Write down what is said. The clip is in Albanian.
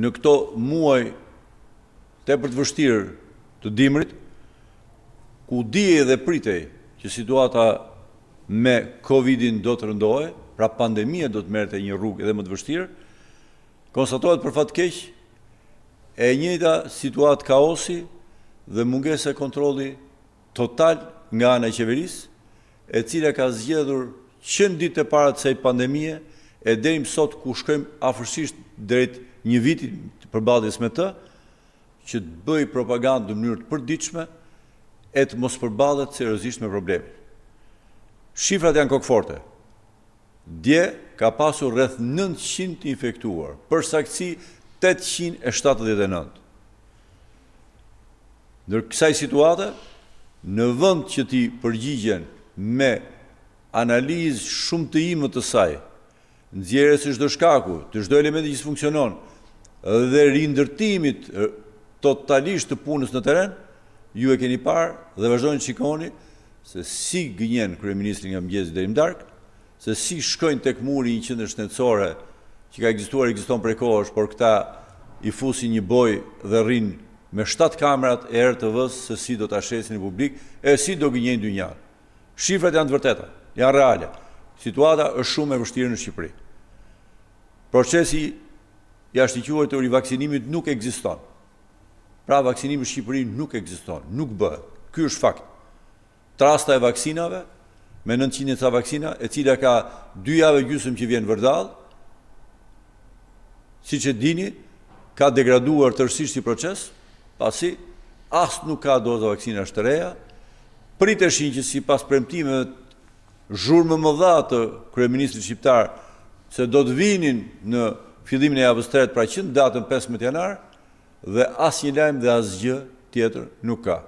në këto muaj të për të vështirë të dimrit, ku dije dhe pritej që situata me Covidin do të rëndohet, pra pandemija do të merte një rrugë edhe më të vështirë, konstatohet për fatë keqë e njëta situatë kaosi dhe mungese kontroli total nga anë e qeverisë, e cila ka zgjedhur qënë ditë e parat se i pandemije, e derim sot ku shkojmë afërsisht drejt një viti përbadis me të, që të bëj propagandë në mënyrë të përdiqme, e të mos përbaldet seriosisht me problemi. Shifrat janë kokforte. Dje ka pasur rreth 900 infektuar, për saksi 879. Nër kësaj situate, në vënd që ti përgjigjen me analizë shumë të imë të sajë, nëzjerës është do shkaku, të shdo elementi që së funksionon, dhe rindërtimit totalisht të punës në teren, ju e keni parë dhe vazhdojnë të shikoni se si gënjen kërë ministrin nga mëgjezi dhe darkë, se si shkojnë tek muri një qëndër shtetësore që ka egzistuar e egziston për e kohësh, por këta i fusin një boj dhe rinë me 7 kamerat e erë vëzë se si do të ashesin i publik e si do gënjen dë njarë. Shifrat janë të vërteta, janë reale situata është shumë e vështirë në Shqipëri. Procesi jashtë i quajtur të rivaksinimit nuk ekziston. Pra vaksinimi në Shqipëri nuk ekziston, nuk bëhet. Ky është fakt. Trasta e vaksinave me 900 ca vaksina, e cila ka dy javë gjysmë që vjen vërdall, siç e dini, ka degraduar tërësisht i proces, pasi asë nuk ka doza vaksina shtë reja, pritëshin që si pas premtimeve zhurë më më dha të kreministri qiptarë se do të vinin në fillimin e javës të të të të të të të të dhe të të të të tjetër nuk ka.